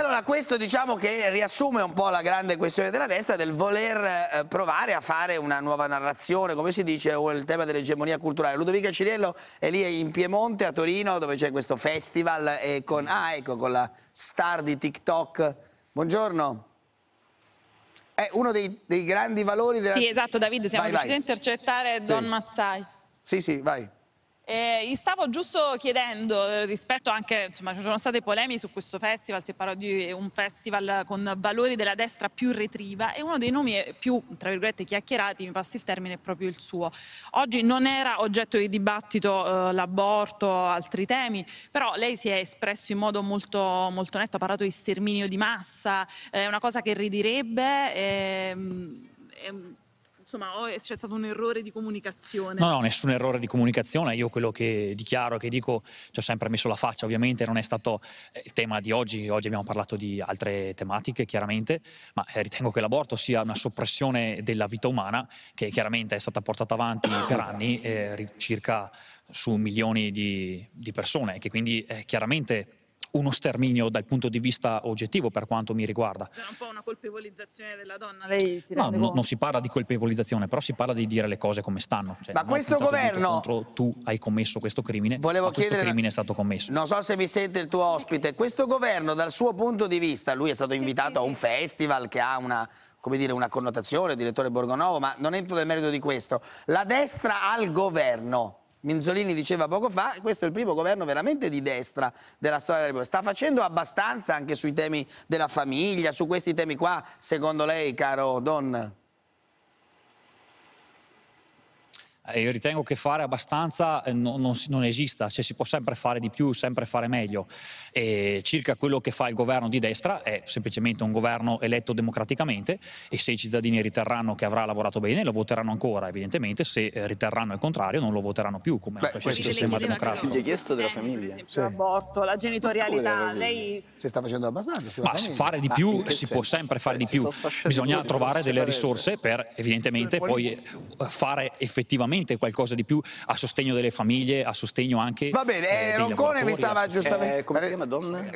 allora questo diciamo che riassume un po' la grande questione della destra del voler eh, provare a fare una nuova narrazione, come si dice, o il tema dell'egemonia culturale. Ludovica Ciriello è lì in Piemonte, a Torino, dove c'è questo festival e con, ah, ecco, con la star di TikTok. Buongiorno. È uno dei, dei grandi valori della... Sì, esatto, Davide, siamo vai, riusciti vai. a intercettare Don Mazzai. Sì, sì, vai. Eh, gli stavo giusto chiedendo eh, rispetto anche, insomma, ci sono state polemiche su questo festival, si parla di un festival con valori della destra più retriva e uno dei nomi più, tra virgolette, chiacchierati, mi passi il termine, è proprio il suo. Oggi non era oggetto di dibattito eh, l'aborto, altri temi, però lei si è espresso in modo molto, molto netto, ha parlato di sterminio di massa, è una cosa che ridirebbe. Ehm, ehm, insomma o c'è stato un errore di comunicazione? No, no, nessun errore di comunicazione, io quello che dichiaro e che dico ci ho sempre messo la faccia, ovviamente non è stato eh, il tema di oggi, oggi abbiamo parlato di altre tematiche chiaramente, ma eh, ritengo che l'aborto sia una soppressione della vita umana che chiaramente è stata portata avanti per anni eh, circa su milioni di, di persone e che quindi eh, chiaramente uno sterminio dal punto di vista oggettivo per quanto mi riguarda. C'è un po' una colpevolizzazione della donna, lei si rende no, no, non si parla di colpevolizzazione, però si parla di dire le cose come stanno. Cioè, ma questo governo... Contro, tu hai commesso questo crimine, Volevo questo chiedere... crimine è stato commesso. Non so se mi sente il tuo ospite, questo governo dal suo punto di vista, lui è stato invitato a un festival che ha una come dire, una connotazione, direttore Borgonovo, ma non entro nel merito di questo. La destra al governo Minzolini diceva poco fa, questo è il primo governo veramente di destra della storia della Repubblica. Sta facendo abbastanza anche sui temi della famiglia, su questi temi qua, secondo lei, caro Don? Eh, io ritengo che fare abbastanza eh, non, non, non, esista, cioè si può sempre fare di più, sempre fare meglio. E circa quello che fa il governo di destra è semplicemente un governo eletto democraticamente e se i cittadini riterranno che avrà lavorato bene lo voteranno ancora, evidentemente, se eh, riterranno il contrario non lo voteranno più come Beh, qualsiasi sistema democratico. Gli hai chiesto della famiglia. sì. L'aborto, la genitorialità, lei... Si sta facendo abbastanza Ma famiglia. fare di più si può sempre fare di cioè, più, bisogna trovare delle risorse per evidentemente poi fare effettivamente sicuramente qualcosa di più a sostegno delle famiglie, a sostegno anche... Va bene, eh, eh Roncone mi stava giustamente... Eh, come si eh, chiama, donna?